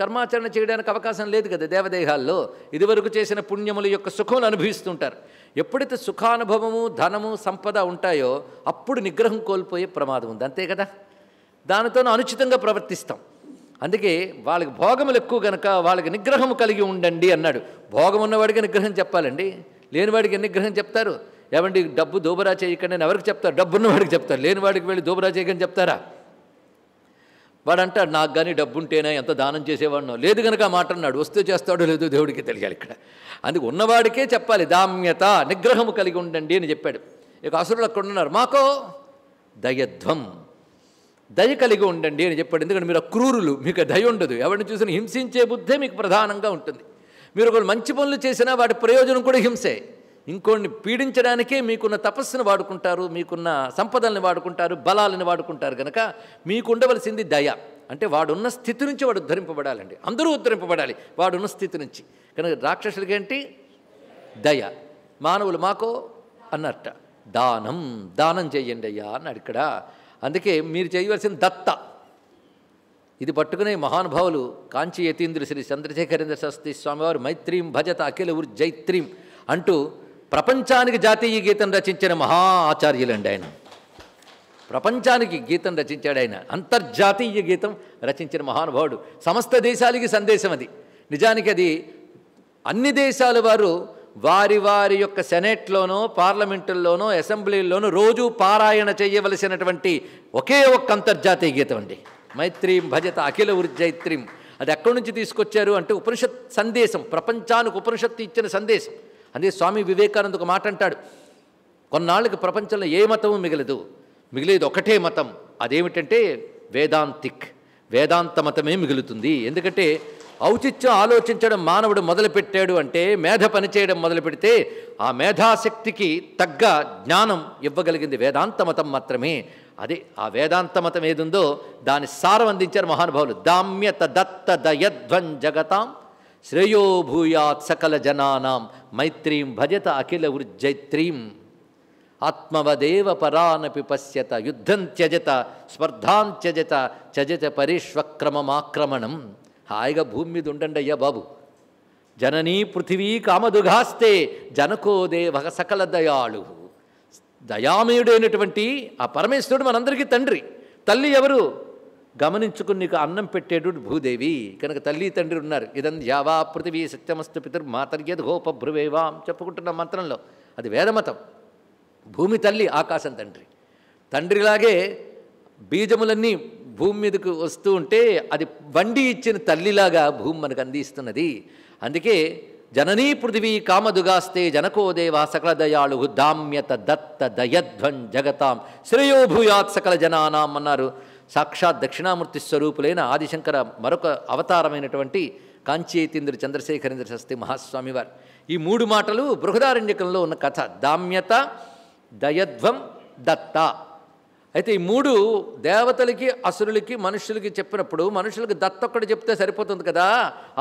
కర్మాచరణ చేయడానికి అవకాశం లేదు కదా దేవదేహాల్లో ఇదివరకు చేసిన పుణ్యముల యొక్క సుఖం అనుభవిస్తుంటారు ఎప్పుడైతే సుఖానుభవము ధనము సంపద ఉంటాయో అప్పుడు నిగ్రహం కోల్పోయే ప్రమాదం ఉంది అంతే కదా దానితో అనుచితంగా ప్రవర్తిస్తాం అందుకే వాళ్ళకి భోగములు ఎక్కువ గనక వాళ్ళకి నిగ్రహం కలిగి ఉండండి అన్నాడు భోగం ఉన్నవాడికి నిగ్రహం చెప్పాలండి లేనివాడికి నిగ్రహం చెప్తారు ఏమండి డబ్బు దోబరా చేయకండి అని ఎవరికి చెప్తారు డబ్బున్న వాడికి చెప్తారు లేని వాడికి వెళ్ళి దోబరా చేయకని చెప్తారా వాడు అంటాడు నాకు కానీ డబ్బు ఉంటేనే ఎంత దానం చేసేవాడినో లేదు కనుక మాట అన్నాడు వస్తే చేస్తాడో లేదో దేవుడికి తెలియాలి ఇక్కడ అందుకు ఉన్నవాడికే చెప్పాలి దామ్యత నిగ్రహము కలిగి ఉండండి అని చెప్పాడు ఇక అసురులు అక్కడ ఉన్నారు మాకో దయధ్వం దయ కలిగి ఉండండి అని చెప్పాడు ఎందుకంటే మీరు అక్రూరులు మీకు దయ ఉండదు ఎవరిని చూసినా హింసించే బుద్ధే మీకు ప్రధానంగా ఉంటుంది మీరు ఒకరు మంచి పనులు చేసినా వాటి ప్రయోజనం కూడా హింసే ఇంకోడిని పీడించడానికే మీకున్న తపస్సును వాడుకుంటారు మీకున్న సంపదల్ని వాడుకుంటారు బలాలని వాడుకుంటారు కనుక మీకు ఉండవలసింది దయ అంటే వాడున్న స్థితి నుంచి వాడు ఉద్ధరింపబడాలండి అందరూ ఉద్ధరింపబడాలి వాడున్న స్థితి నుంచి కనుక రాక్షసులకేంటి దయ మానవులు మాకో అన్నట్ట దానం దానం చెయ్యండి అయ్యా అన్నాడు ఇక్కడ అందుకే మీరు చేయవలసిన దత్త ఇది పట్టుకునే మహానుభావులు కాంచి యతీంద్రు శ్రీ చంద్రశేఖరేంద్ర శాస్త్రి స్వామివారు మైత్రీం భజత అఖిల ఉర్జైత్రీం అంటూ ప్రపంచానికి జాతీయ గీతం రచించిన మహా అండి ఆయన ప్రపంచానికి గీతం రచించాడు ఆయన అంతర్జాతీయ గీతం రచించిన మహానుభావుడు సమస్త దేశాలకి సందేశం అది నిజానికి అది అన్ని దేశాల వారు వారి వారి యొక్క సెనెట్లోనో పార్లమెంటుల్లోనో అసెంబ్లీల్లోనో రోజు పారాయణ చేయవలసినటువంటి ఒకే ఒక్క అంతర్జాతీయ గీతం అండి మైత్రీం భజత అఖిల ఉర్జైత్రీం అది ఎక్కడి నుంచి తీసుకొచ్చారు అంటే ఉపనిషత్ సందేశం ప్రపంచానికి ఉపనిషత్తు ఇచ్చిన సందేశం అదే స్వామి వివేకానంద ఒక మాట అంటాడు కొన్నాళ్ళకి ప్రపంచంలో ఏ మతము మిగలదు మిగిలేదు ఒకటే మతం అదేమిటంటే వేదాంతిక్ వేదాంత మతమే మిగులుతుంది ఎందుకంటే ఔచిత్యం ఆలోచించడం మానవుడు మొదలుపెట్టాడు అంటే మేధ పనిచేయడం మొదలు పెడితే ఆ మేధాశక్తికి తగ్గ జ్ఞానం ఇవ్వగలిగింది వేదాంత మతం మాత్రమే అదే ఆ వేదాంత మతం ఏదుందో దాని సారం అందించారు మహానుభావులు దామ్యత దత్త దయధ్వం జగతాం శ్రేయోభూయాత్ సకల జనానాం మైత్రీం భజత అఖిల వృజ్జైత్రీం ఆత్మవదేవ పరానపి పశ్యత యుద్ధం త్యజత స్పర్ధాం త్యజత త్యజత పరిష్వక్రమమాక్రమణం హాయిగా భూమి మీద ఉండండి అయ్యా బాబు జననీ పృథివీ కామదుఘాస్తే జనకో దేవ సకల దయాళు దయామయుడైనటువంటి ఆ పరమేశ్వరుడు మనందరికీ తండ్రి తల్లి ఎవరు గమనించుకుని నీకు అన్నం పెట్టేడు భూదేవి కనుక తల్లి తండ్రి ఉన్నారు ఇదం ధ్యావా పృథివీ సత్యమస్తు పితృ మాతర్యద్ హోపభ్రువేవాం చెప్పుకుంటున్న మంత్రంలో అది వేదమతం భూమి తల్లి ఆకాశం తండ్రి తండ్రిలాగే బీజములన్నీ భూమి మీదకు వస్తూ ఉంటే అది వండి ఇచ్చిన తల్లిలాగా భూమి మనకు అందిస్తున్నది అందుకే జననీ పృథివీ కామదుగాస్తే జనకోదేవా సకల దయాళు దామ్యత దత్త దయధ్వం జగతాం శ్రేయోభూయాత్ సకల జనానాం అన్నారు సాక్షాత్ దక్షిణామూర్తి స్వరూపులైన ఆదిశంకర మరొక అవతారమైనటువంటి కాంచీయతీంద్రుడు చంద్రశేఖరేంద్ర శాస్త్రి మహాస్వామి వారు ఈ మూడు మాటలు బృహదారణ్యకంలో ఉన్న కథ దామ్యత దయధ్వం దత్త అయితే ఈ మూడు దేవతలకి అసురులకి మనుషులకి చెప్పినప్పుడు మనుషులకు దత్తొక్కడు చెప్తే సరిపోతుంది కదా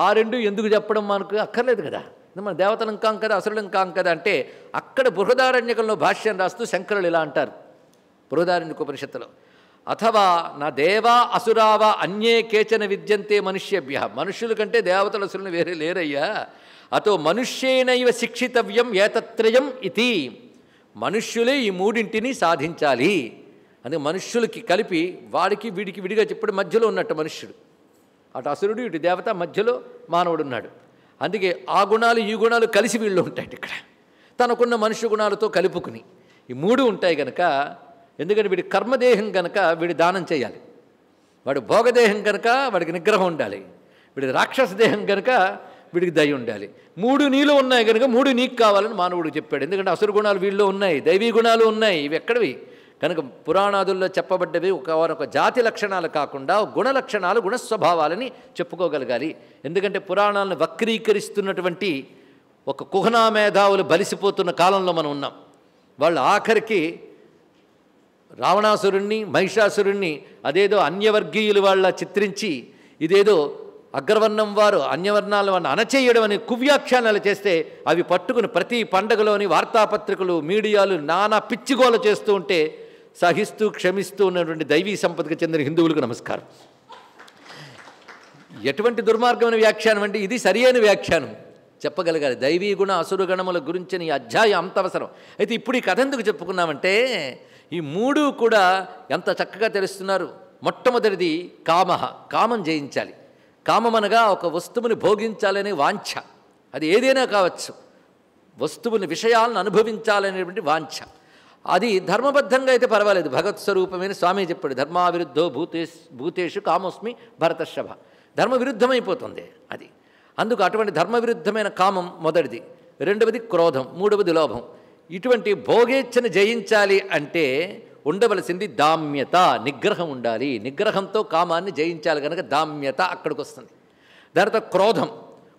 ఆ రెండు ఎందుకు చెప్పడం మనకు అక్కర్లేదు కదా మన దేవతలు కాం కదా అసురులం కాం కదా అంటే అక్కడ బృహదారణ్యకంలో భాష్యం రాస్తూ శంకరులు ఇలా అంటారు బృహదారణ్యక ఉపనిషత్తులో అథవా నా దేవా అసురావా అన్యే కేచన విద్యంతే మనుష్యభ్య మనుషుల కంటే దేవతలు అసురులు వేరే లేరయ్యా అతో మనుష్యేనైవ శిక్షితవ్యం ఏతత్రయం ఇది మనుష్యులే ఈ మూడింటిని సాధించాలి అందుకే మనుష్యులకి కలిపి వాడికి వీడికి విడిగా చెప్పడం మధ్యలో ఉన్నట్టు మనుష్యుడు అటు అసురుడు ఇటు దేవత మధ్యలో మానవుడు ఉన్నాడు అందుకే ఆ గుణాలు ఈ గుణాలు కలిసి వీళ్ళు ఉంటాయి ఇక్కడ తనకున్న మనుష్య గుణాలతో కలుపుకుని ఈ మూడు ఉంటాయి కనుక ఎందుకంటే వీడి కర్మదేహం కనుక వీడి దానం చేయాలి వాడి భోగదేహం కనుక వాడికి నిగ్రహం ఉండాలి వీడి రాక్షస దేహం కనుక వీడికి దయ ఉండాలి మూడు నీళ్ళు ఉన్నాయి కనుక మూడు నీకు కావాలని మానవుడు చెప్పాడు ఎందుకంటే అసురు గుణాలు వీళ్ళు ఉన్నాయి దైవీ గుణాలు ఉన్నాయి ఇవి ఎక్కడివి కనుక పురాణాదుల్లో చెప్పబడ్డవి ఒక ఒక జాతి లక్షణాలు కాకుండా గుణ లక్షణాలు గుణస్వభావాలని చెప్పుకోగలగాలి ఎందుకంటే పురాణాలను వక్రీకరిస్తున్నటువంటి ఒక కుహనా మేధావులు బలిసిపోతున్న కాలంలో మనం ఉన్నాం వాళ్ళు ఆఖరికి రావణాసురుణ్ణి మహిషాసురుణ్ణి అదేదో అన్యవర్గీయులు వాళ్ళ చిత్రించి ఇదేదో అగ్రవర్ణం వారు అన్యవర్ణాల వారిని అణచేయడం అని కువ్యాఖ్యానాలు చేస్తే అవి పట్టుకుని ప్రతి పండగలోని వార్తాపత్రికలు మీడియాలు నానా పిచ్చిగోలు చేస్తూ ఉంటే సహిస్తూ క్షమిస్తూ ఉన్నటువంటి దైవీ సంపదకు చెందిన హిందువులకు నమస్కారం ఎటువంటి దుర్మార్గమైన వ్యాఖ్యానం అంటే ఇది సరియైన వ్యాఖ్యానం చెప్పగలగాలి దైవీ గుణ అసురు గణముల గురించిన ఈ అధ్యాయం అంత అవసరం అయితే ఇప్పుడు ఈ కథ ఎందుకు చెప్పుకున్నామంటే ఈ మూడు కూడా ఎంత చక్కగా తెలుస్తున్నారు మొట్టమొదటిది కామ కామం జయించాలి కామమనగా ఒక వస్తువుని భోగించాలనే వాంఛ అది ఏదైనా కావచ్చు వస్తువుని విషయాలను అనుభవించాలనేటువంటి వాంఛ అది ధర్మబద్ధంగా అయితే పర్వాలేదు భగవత్ స్వరూపమైన స్వామి చెప్పాడు ధర్మావిరుద్ధో భూతేష్ భూతేషు కామోస్మి భరతశభ ధర్మ విరుద్ధమైపోతుంది అది అందుకు అటువంటి ధర్మ విరుద్ధమైన కామం మొదటిది రెండవది క్రోధం మూడవది లోభం ఇటువంటి భోగేచ్ఛను జయించాలి అంటే ఉండవలసింది దామ్యత నిగ్రహం ఉండాలి నిగ్రహంతో కామాన్ని జయించాలి కనుక దామ్యత అక్కడికి వస్తుంది తర్వాత క్రోధం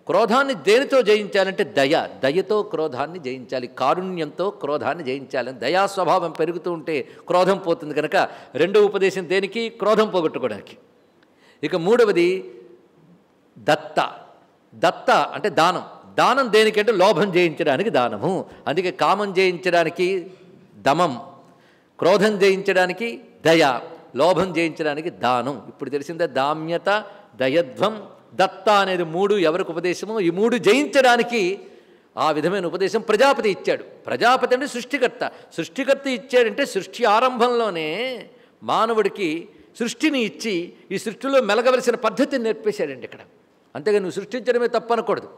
క్రోధాన్ని దేనితో జయించాలంటే దయ దయతో క్రోధాన్ని జయించాలి కారుణ్యంతో క్రోధాన్ని జయించాలి దయా స్వభావం పెరుగుతూ ఉంటే క్రోధం పోతుంది కనుక రెండో ఉపదేశం దేనికి క్రోధం పోగొట్టుకోవడానికి ఇక మూడవది దత్త దత్త అంటే దానం దానం దేనికంటే లోభం జయించడానికి దానము అందుకే కామం జయించడానికి దమం క్రోధం జయించడానికి దయ లోభం జయించడానికి దానం ఇప్పుడు తెలిసిందే దామ్యత దయధ్వం దత్త అనేది మూడు ఎవరికి ఉపదేశమో ఈ మూడు జయించడానికి ఆ విధమైన ఉపదేశం ప్రజాపతి ఇచ్చాడు ప్రజాపతి అంటే సృష్టికర్త సృష్టికర్త ఇచ్చాడంటే సృష్టి ఆరంభంలోనే మానవుడికి సృష్టిని ఇచ్చి ఈ సృష్టిలో మెలగవలసిన పద్ధతిని నేర్పేశాడండి ఇక్కడ అంతేగాని నువ్వు సృష్టించడమే తప్పనకూడదు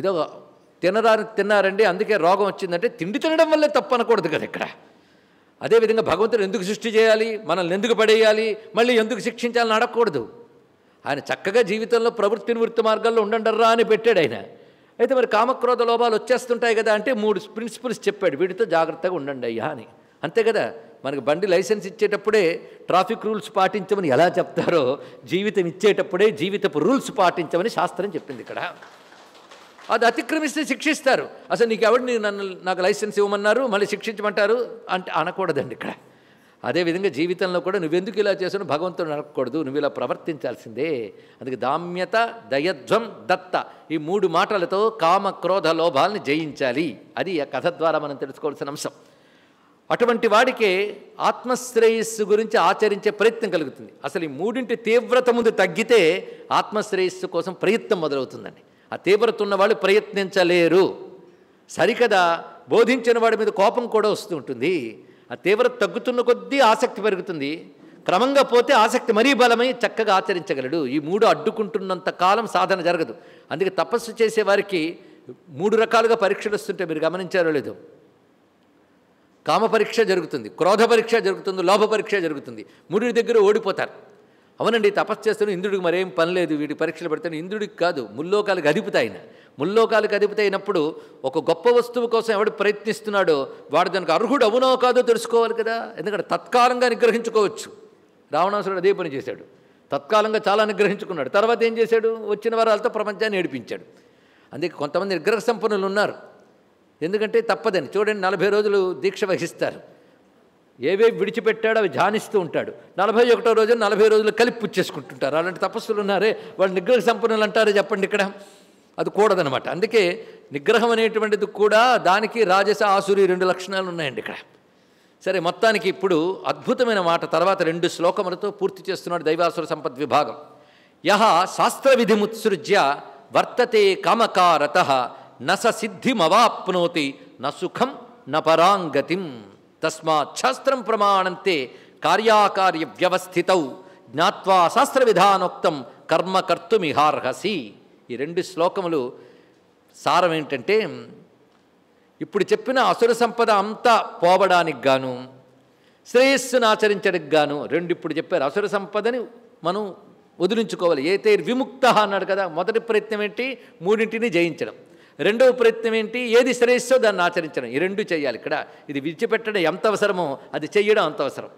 ఏదో తినరాని తిన్నారండి అందుకే రోగం వచ్చిందంటే తిండి తినడం వల్లే తప్పనకూడదు కదా ఇక్కడ అదేవిధంగా భగవంతుడు ఎందుకు సృష్టి చేయాలి మనల్ని ఎందుకు పడేయాలి మళ్ళీ ఎందుకు శిక్షించాలని అడగకూడదు ఆయన చక్కగా జీవితంలో ప్రవృత్తి నివృత్తి మార్గాల్లో ఉండండర్రా అని పెట్టాడు ఆయన అయితే మరి కామక్రోధ లోపాలు వచ్చేస్తుంటాయి కదా అంటే మూడు ప్రిన్సిపల్స్ చెప్పాడు వీటితో జాగ్రత్తగా ఉండండి అయ్యా అని అంతే కదా మనకు బండి లైసెన్స్ ఇచ్చేటప్పుడే ట్రాఫిక్ రూల్స్ పాటించమని ఎలా చెప్తారో జీవితం ఇచ్చేటప్పుడే జీవితపు రూల్స్ పాటించమని శాస్త్రం చెప్పింది ఇక్కడ అది అతిక్రమిస్తే శిక్షిస్తారు అసలు నీకు ఎవడు నీ నన్ను నాకు లైసెన్స్ ఇవ్వమన్నారు మళ్ళీ శిక్షించమంటారు అంటే అనకూడదండి ఇక్కడ అదేవిధంగా జీవితంలో కూడా నువ్వెందుకు ఇలా చేసావు భగవంతుడు అనకూడదు నువ్వు ఇలా ప్రవర్తించాల్సిందే అందుకే దామ్యత దయధ్వం దత్త ఈ మూడు మాటలతో కామ క్రోధ లోభాలని జయించాలి అది ఆ కథ ద్వారా మనం తెలుసుకోవాల్సిన అంశం అటువంటి వాడికే ఆత్మశ్రేయస్సు గురించి ఆచరించే ప్రయత్నం కలుగుతుంది అసలు ఈ మూడింటి తీవ్రత ముందు తగ్గితే ఆత్మశ్రేయస్సు కోసం ప్రయత్నం మొదలవుతుందండి ఆ తీవ్రత ఉన్నవాళ్ళు ప్రయత్నించలేరు సరికదా బోధించిన వాడి మీద కోపం కూడా వస్తూ ఉంటుంది ఆ తీవ్రత తగ్గుతున్న కొద్దీ ఆసక్తి పెరుగుతుంది క్రమంగా పోతే ఆసక్తి మరీ బలమై చక్కగా ఆచరించగలడు ఈ మూడు అడ్డుకుంటున్నంత కాలం సాధన జరగదు అందుకే తపస్సు చేసేవారికి మూడు రకాలుగా పరీక్షలు వస్తుంటే మీరు గమనించారో లేదు కామ పరీక్ష జరుగుతుంది క్రోధ పరీక్ష జరుగుతుంది లోభ పరీక్ష జరుగుతుంది మూడు దగ్గర ఓడిపోతారు అవునండి తపస్సు చేస్తాను ఇంద్రుడికి మరేం పని లేదు వీడి పరీక్షలు పెడతాను ఇంద్రుడికి కాదు ముల్లోకాలకు అధిపతి ఆయన ముల్లోకాలకు ఒక గొప్ప వస్తువు కోసం ఎవడు ప్రయత్నిస్తున్నాడో వాడు దానికి అర్హుడు అవునో కాదో తెలుసుకోవాలి కదా ఎందుకంటే తత్కాలంగా నిగ్రహించుకోవచ్చు రావణాసురుడు అదే పని చేశాడు తత్కాలంగా చాలా నిగ్రహించుకున్నాడు తర్వాత ఏం చేశాడు వచ్చిన వారాలతో ప్రపంచాన్ని ఏడిపించాడు అందుకే కొంతమంది నిగ్రహ సంపన్నులు ఉన్నారు ఎందుకంటే తప్పదని చూడండి నలభై రోజులు దీక్ష వహిస్తారు ఏవే విడిచిపెట్టాడో అవి ధ్యానిస్తూ ఉంటాడు నలభై ఒకటో రోజు నలభై రోజులు కలిపి పుచ్చేసుకుంటుంటారు అలాంటి తపస్సులు ఉన్నారే వాళ్ళు నిగ్రహ సంపన్నులు అంటారే చెప్పండి ఇక్కడ అది కూడదనమాట అందుకే నిగ్రహం అనేటువంటిది కూడా దానికి రాజస ఆసురి రెండు లక్షణాలు ఉన్నాయండి ఇక్కడ సరే మొత్తానికి ఇప్పుడు అద్భుతమైన మాట తర్వాత రెండు శ్లోకములతో పూర్తి చేస్తున్నాడు దైవాసుర సంపద్ విభాగం యహ శాస్త్ర ముత్సృజ్య వర్తతే కామకారత నస సిద్ధిమవాప్నోతి నసుఖం నపరాంగతిం తస్మాత్ శాస్త్రం ప్రమాణంతే కార్యాకార్య వ్యవస్థితౌ జ్ఞాత్వా శాస్త్ర విధానోక్తం కర్మ కర్తుమిహార్హసి ఈ రెండు శ్లోకములు సారం ఏంటంటే ఇప్పుడు చెప్పిన అసుర సంపద అంతా పోవడానికి గాను శ్రేయస్సును ఆచరించడానికి గాను రెండు ఇప్పుడు చెప్పారు అసుర సంపదని మనం వదిలించుకోవాలి ఏతే విముక్త అన్నాడు కదా మొదటి ప్రయత్నం ఏంటి మూడింటిని జయించడం రెండవ ప్రయత్నం ఏంటి ఏది శ్రేయస్సో దాన్ని ఆచరించడం ఈ రెండు చేయాలి ఇక్కడ ఇది విడిచిపెట్టడం ఎంత అవసరమో అది చెయ్యడం అంత అవసరం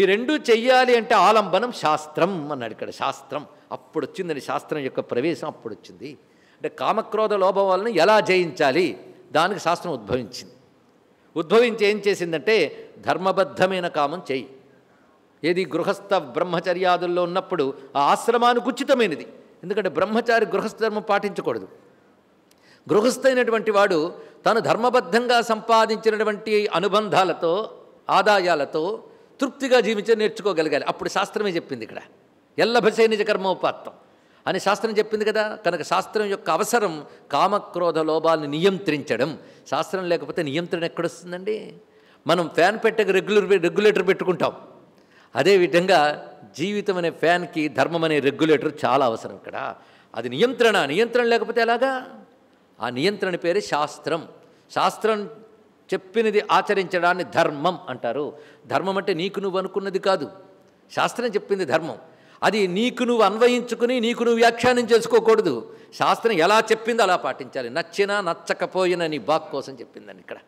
ఈ రెండు చెయ్యాలి అంటే ఆలంబనం శాస్త్రం అన్నాడు ఇక్కడ శాస్త్రం అప్పుడు వచ్చిందని శాస్త్రం యొక్క ప్రవేశం అప్పుడు వచ్చింది అంటే కామక్రోధ లోభవాలను ఎలా జయించాలి దానికి శాస్త్రం ఉద్భవించింది ఉద్భవించి ఏం చేసిందంటే ధర్మబద్ధమైన కామం చేయి ఏది గృహస్థ బ్రహ్మచర్యాదుల్లో ఉన్నప్పుడు ఆ ఆశ్రమానికి ఉచితమైనది ఎందుకంటే బ్రహ్మచారి గృహస్థ ధర్మం పాటించకూడదు గృహస్థైనటువంటి వాడు తను ధర్మబద్ధంగా సంపాదించినటువంటి అనుబంధాలతో ఆదాయాలతో తృప్తిగా జీవించి నేర్చుకోగలగాలి అప్పుడు శాస్త్రమే చెప్పింది ఇక్కడ ఎల్లభసే నిజ కర్మోపాత్తం అని శాస్త్రం చెప్పింది కదా కనుక శాస్త్రం యొక్క అవసరం కామక్రోధ లోభాలను నియంత్రించడం శాస్త్రం లేకపోతే నియంత్రణ ఎక్కడొస్తుందండి మనం ఫ్యాన్ పెట్టక రెగ్యులర్ రెగ్యులేటర్ పెట్టుకుంటాం అదేవిధంగా జీవితం అనే ఫ్యాన్కి ధర్మం అనే రెగ్యులేటర్ చాలా అవసరం ఇక్కడ అది నియంత్రణ నియంత్రణ లేకపోతే ఎలాగా ఆ నియంత్రణ పేరే శాస్త్రం శాస్త్రం చెప్పినది ఆచరించడాన్ని ధర్మం అంటారు ధర్మం అంటే నీకు నువ్వు అనుకున్నది కాదు శాస్త్రం చెప్పింది ధర్మం అది నీకు నువ్వు అన్వయించుకుని నీకు నువ్వు వ్యాఖ్యానం చేసుకోకూడదు శాస్త్రం ఎలా చెప్పిందో అలా పాటించాలి నచ్చినా నచ్చకపోయినా నీ బాక్ కోసం చెప్పిందని ఇక్కడ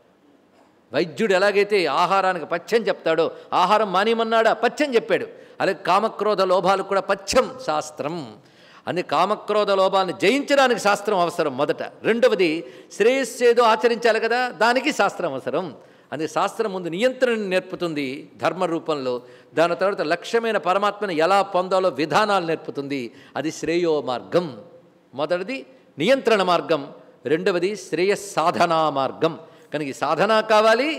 వైద్యుడు ఎలాగైతే ఆహారానికి పచ్చం చెప్తాడో ఆహారం మానేమన్నాడా పచ్చం చెప్పాడు అలాగే కామక్రోధ లోభాలు కూడా పచ్చం శాస్త్రం అని కామక్రోధ లోభాలను జయించడానికి శాస్త్రం అవసరం మొదట రెండవది శ్రేయస్సు ఏదో ఆచరించాలి కదా దానికి శాస్త్రం అవసరం అది శాస్త్రం ముందు నియంత్రణ నేర్పుతుంది ధర్మ రూపంలో దాని తర్వాత లక్ష్యమైన పరమాత్మను ఎలా పొందాలో విధానాలు నేర్పుతుంది అది శ్రేయో మార్గం మొదటిది నియంత్రణ మార్గం రెండవది శ్రేయస్సాధనా మార్గం కనుక సాధన కావాలి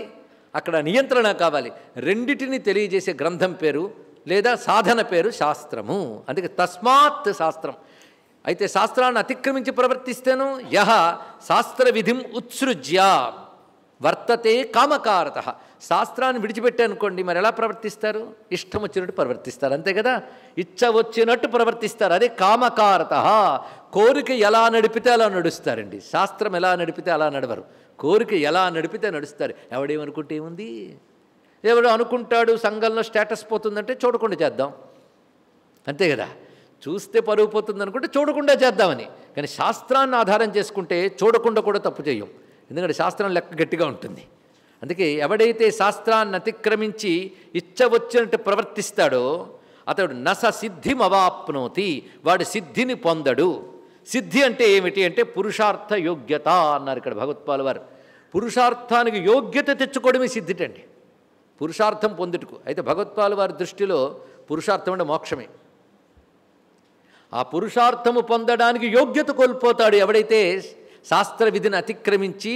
అక్కడ నియంత్రణ కావాలి రెండిటిని తెలియజేసే గ్రంథం పేరు లేదా సాధన పేరు శాస్త్రము అందుకే తస్మాత్ శాస్త్రం అయితే శాస్త్రాన్ని అతిక్రమించి ప్రవర్తిస్తేను యహ శాస్త్ర విధిం ఉత్సృజ్య వర్తతే కామకారత శాస్త్రాన్ని విడిచిపెట్టానుకోండి మరి ఎలా ప్రవర్తిస్తారు ఇష్టం వచ్చినట్టు ప్రవర్తిస్తారు అంతే కదా ఇచ్చ వచ్చినట్టు ప్రవర్తిస్తారు అదే కామకారత కోరిక ఎలా నడిపితే అలా నడుస్తారండి శాస్త్రం ఎలా నడిపితే అలా నడవరు కోరిక ఎలా నడిపితే నడుస్తారు ఎవడేమనుకుంటే ఏముంది ఎవడో అనుకుంటాడు సంఘంలో స్టేటస్ పోతుందంటే చూడకుండా చేద్దాం అంతే కదా చూస్తే పరుగు పోతుంది అనుకుంటే చూడకుండా చేద్దామని కానీ శాస్త్రాన్ని ఆధారం చేసుకుంటే చూడకుండా కూడా తప్పు చేయం ఎందుకంటే శాస్త్రం లెక్క గట్టిగా ఉంటుంది అందుకే ఎవడైతే శాస్త్రాన్ని అతిక్రమించి ఇచ్చ వచ్చినట్టు ప్రవర్తిస్తాడో అతడు నస సిద్ధిం అవాప్నోతి వాడు సిద్ధిని పొందడు సిద్ధి అంటే ఏమిటి అంటే పురుషార్థ యోగ్యత అన్నారు ఇక్కడ భగవత్పాల్ వారు పురుషార్థానికి యోగ్యత తెచ్చుకోవడమే సిద్ధిటండి పురుషార్థం పొందుటకు అయితే భగవత్పాలు వారి దృష్టిలో పురుషార్థం అంటే మోక్షమే ఆ పురుషార్థము పొందడానికి యోగ్యత కోల్పోతాడు ఎవడైతే శాస్త్ర విధిని అతిక్రమించి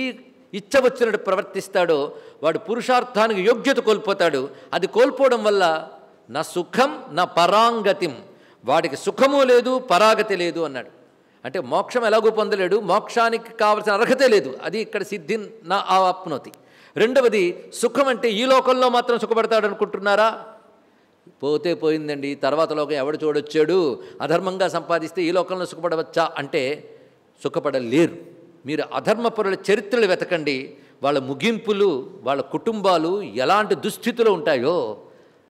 ఇచ్చవచ్చినట్టు ప్రవర్తిస్తాడో వాడు పురుషార్థానికి యోగ్యత కోల్పోతాడు అది కోల్పోవడం వల్ల నా సుఖం నా పరాంగతిం వాడికి సుఖము లేదు పరాగతి లేదు అన్నాడు అంటే మోక్షం ఎలాగూ పొందలేడు మోక్షానికి కావలసిన అర్హత లేదు అది ఇక్కడ సిద్ధి నా ఆప్నోతి రెండవది సుఖం అంటే ఈ లోకంలో మాత్రం సుఖపడతాడు అనుకుంటున్నారా పోతే పోయిందండి తర్వాత లోకం ఎవడు చూడొచ్చాడు అధర్మంగా సంపాదిస్తే ఈ లోకంలో సుఖపడవచ్చా అంటే సుఖపడలేరు మీరు అధర్మపరుల చరిత్రలు వెతకండి వాళ్ళ ముగింపులు వాళ్ళ కుటుంబాలు ఎలాంటి దుస్థితిలో ఉంటాయో